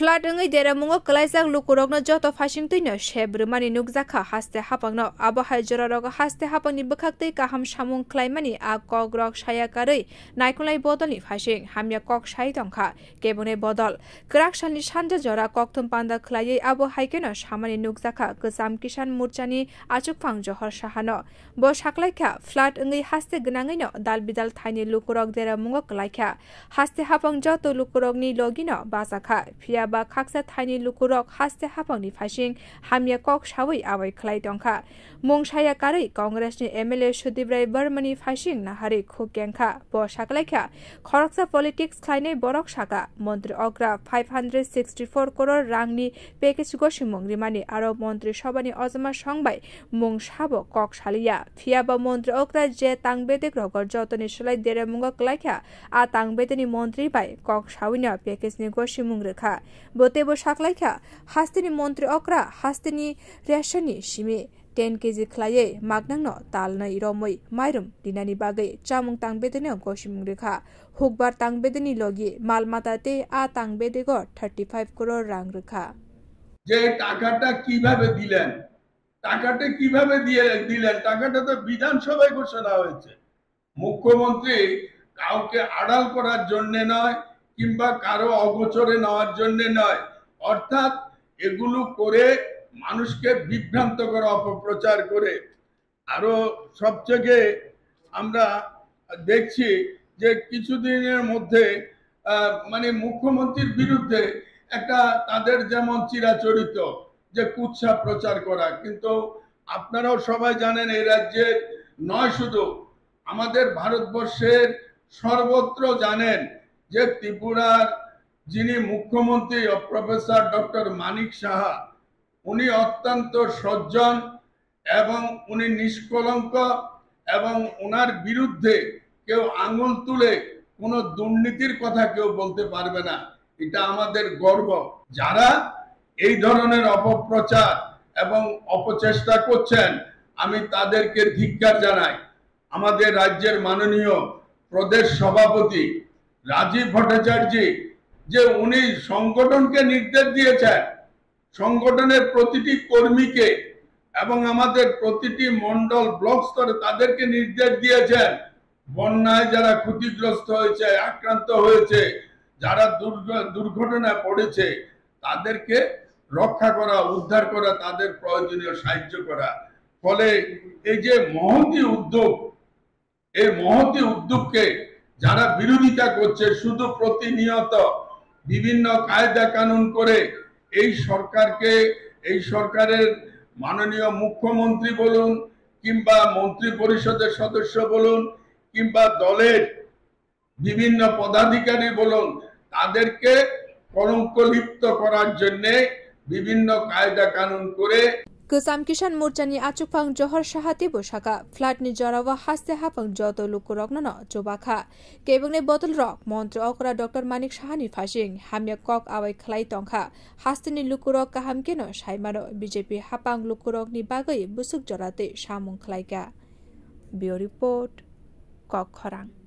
flat ওই দেরামুঙ্গ কলাইজাক লুকুরক যত ফাইসিং তৈন সেব্রমানী রুমানি নুকজাখা হাসতে হাপাংন আবহাই জরারগ হাসতে হাপাংনি বখাক্তৈ কাহাম সামুং ক্লাইমানি আ কক রক সায়াকারৈ নাইকুলাই বদলনি ফাইসিং হামিয়া কক সাই দংখা কেবনে বদল ক্রাক সালনি সানজা জরা ককথম পান্দা খ্লাইयै আবহাইকেন সামানি নুকজাখা গজাম কিষান মোর্চানি আচুকফাং জহর সাহান ব সাকলাইখা ফ্লাট অঙ্গি হাসতে গনাঙৈন দাল বিদাল থাইনি লুকুরক দেরামুঙ্গ ক্লাইখা হাসতে হাপাং যত লুকুরগনি লগিন বাজাখা ফিয়া ba khaksa thaini lukurok haste hapangni phashing hamya kok shawai awai khlai tongkha mongshaya karai congress ni mla sudib rai barmani phashing na hare khokyang kha bo shaklai kha khoroksa politics khlaine borok shaka মন্ত্রী অগ্রা five hundred sixty four crore রাংনি package গসি মংরিমানি আরও মন্ত্রী সবানি অজমা সংবাই মুং sub cock সালিয়া ফিয়াবা মন্ত্রী অগ্রা যে তাংবেদে গ্রগর যতনি সলাই দেরে মুঙ্গক লাইখা আ তাংবেদনি মন্ত্রী বাই কক সাউনিয়া প্যাকেজ নি গসি মুং রেখা বোতেব সাকলাইখা হাস্তিনি মন্ত্রী অকরা হাস্তিনি রেশনি সিমে টেন কেজি খ্লাইয়ে মাগনাংন তালনাই রমই মাইরম দিনানি বাগে চামুং তাংবেদেনে গসিমুং রেখা হুকবার তাংবেদেনি লগি মালমাতাতে আ তাংবেদেগ থার্টি ফাইভ করোড় রাং রেখা যে টাকাটা কিভাবে দিলেন টাকাটা কিভাবে দিয়ে দিলেন টাকাটা তো বিধানসভায় ঘোষণা হয়েছে মুখ্যমন্ত্রী কাউকে আড়াল করার জন্যে নয় কিংবা কারো অগোচরে নেওয়ার জন্য নয় অর্থাৎ এগুলো করে মানুষকে বিভ্রান্ত করে অপপ্রচার করে আরও থেকে আমরা দেখছি যে কিছুদিনের মধ্যে মানে মুখ্যমন্ত্রীর বিরুদ্ধে একটা তাদের যেমন চিরাচরিত যে কুৎসা প্রচার করা কিন্তু আপনারাও সবাই জানেন এই রাজ্যের নয় শুধু আমাদের ভারতবর্ষের সর্বত্র জানেন যে ত্রিপুরার যিনি মুখ্যমন্ত্রী প্রফেসর ডক্টর মানিক সাহা উনি অত্যন্ত সজ্জন এবং উনি নিষ্কলঙ্ক এবং ওনার বিরুদ্ধে কেউ আঙুল তুলে কোনো দুর্নীতির কথা কেউ বলতে পারবে না এটা আমাদের গর্ব যারা এই ধরনের অপপ্রচার এবং অপচেষ্টা করছেন আমি তাদেরকে ধিক্কার জানাই আমাদের রাজ্যের মাননীয় প্রদেশ সভাপতি রাজীব ভট্টাচার্য যে উনি সংগঠনকে নির্দেশ দিয়েছেন সংগঠনের প্রতিটি কর্মীকে এবং আমাদের প্রতিটি মন্ডল ব্লক স্তরে তাদেরকে নির্দেশ দিয়েছেন বন্যায় যারা ক্ষতিগ্রস্ত হয়েছে আক্রান্ত হয়েছে যারা দুর্ঘটনায় পড়েছে তাদেরকে রক্ষা করা উদ্ধার করা তাদের প্রয়োজনীয় সাহায্য করা ফলে এই যে মহতি উদ্যোগ এই মহতি উদ্যোগকে যারা বিরোধিতা করছে শুধু প্রতিনিয়ত বিভিন্ন কায়দা কানুন করে এই সরকারকে এই সরকারের মাননীয় মুখ্যমন্ত্রী বলুন কিংবা মন্ত্রী পরিষদের সদস্য বলুন কিংবা দলের বিভিন্ন পদাধিকারী বলুন তাদেরকে কলঙ্কলিপ্ত করার জন্যে বিভিন্ন কায়দা কানুন করে Kusam Kishan Murchani Achupang Johor Shahati Bushaka Flat ni Jorawa Haste Hapang Joto Lukurognono Chubaka Kebangne Bottle Rock Montre Okra Dr Manik Shahani Fashing Hamya Kok Awai Khlai Tongkha Hastini Lukurok Kaham Keno Shaimano BJP Hapang Lukurok ni Bagai Busuk Jorate Shamung Khlaika Bureau Report Kok Khorang